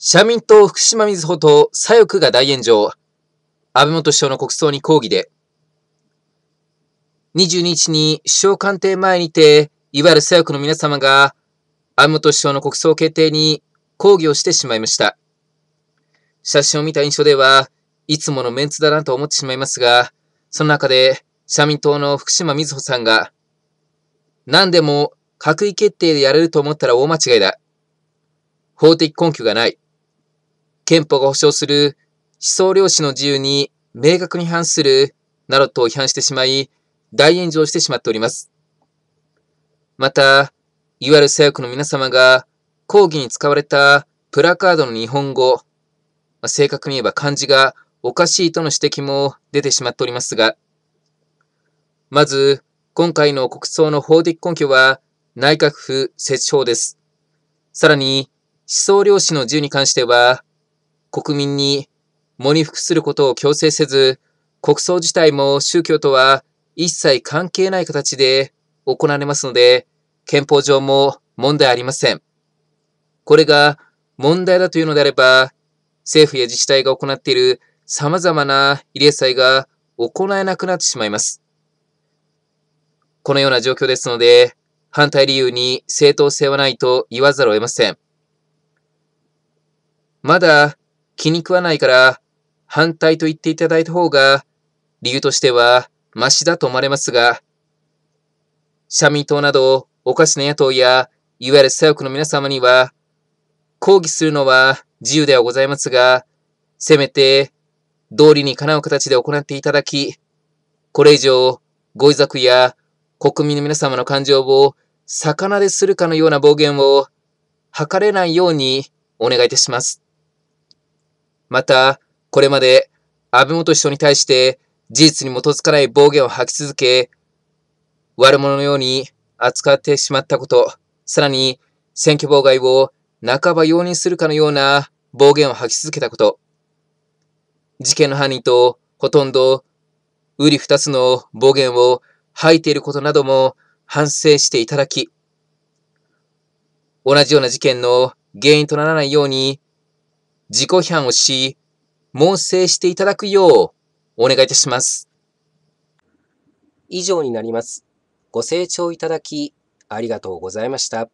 社民党福島みずほ左翼が大炎上。安倍元首相の国葬に抗議で。22日に首相官邸前にて、いわゆる左翼の皆様が安倍元首相の国葬決定に抗議をしてしまいました。写真を見た印象では、いつものメンツだなと思ってしまいますが、その中で社民党の福島みずほさんが、何でも閣議決定でやれると思ったら大間違いだ。法的根拠がない。憲法が保障する思想領主の自由に明確に反するなどと批判してしまい、大炎上してしまっております。また、いわゆる左翼の皆様が講義に使われたプラカードの日本語、ま正確に言えば漢字がおかしいとの指摘も出てしまっておりますが、まず、今回の国葬の法的根拠は内閣府設置法です。さらに、思想領主の自由に関しては、国民に喪に服することを強制せず、国葬自体も宗教とは一切関係ない形で行われますので、憲法上も問題ありません。これが問題だというのであれば、政府や自治体が行っている様々な慰霊祭が行えなくなってしまいます。このような状況ですので、反対理由に正当性はないと言わざるを得ません。まだ気に食わないから、反対と言っていただいた方が、理由としては、ましだと思われますが、社民党など、おかしな野党や、いわゆる左翼の皆様には、抗議するのは自由ではございますが、せめて、道理にかなう形で行っていただき、これ以上、ご遺族や国民の皆様の感情を魚でするかのような暴言を、図れないようにお願いいたします。また、これまで安倍元首相に対して事実に基づかない暴言を吐き続け、悪者のように扱ってしまったこと、さらに選挙妨害を半ば容認するかのような暴言を吐き続けたこと、事件の犯人とほとんどうり二つの暴言を吐いていることなども反省していただき、同じような事件の原因とならないように自己批判をし、猛省していただくようお願いいたします。以上になります。ご清聴いただき、ありがとうございました。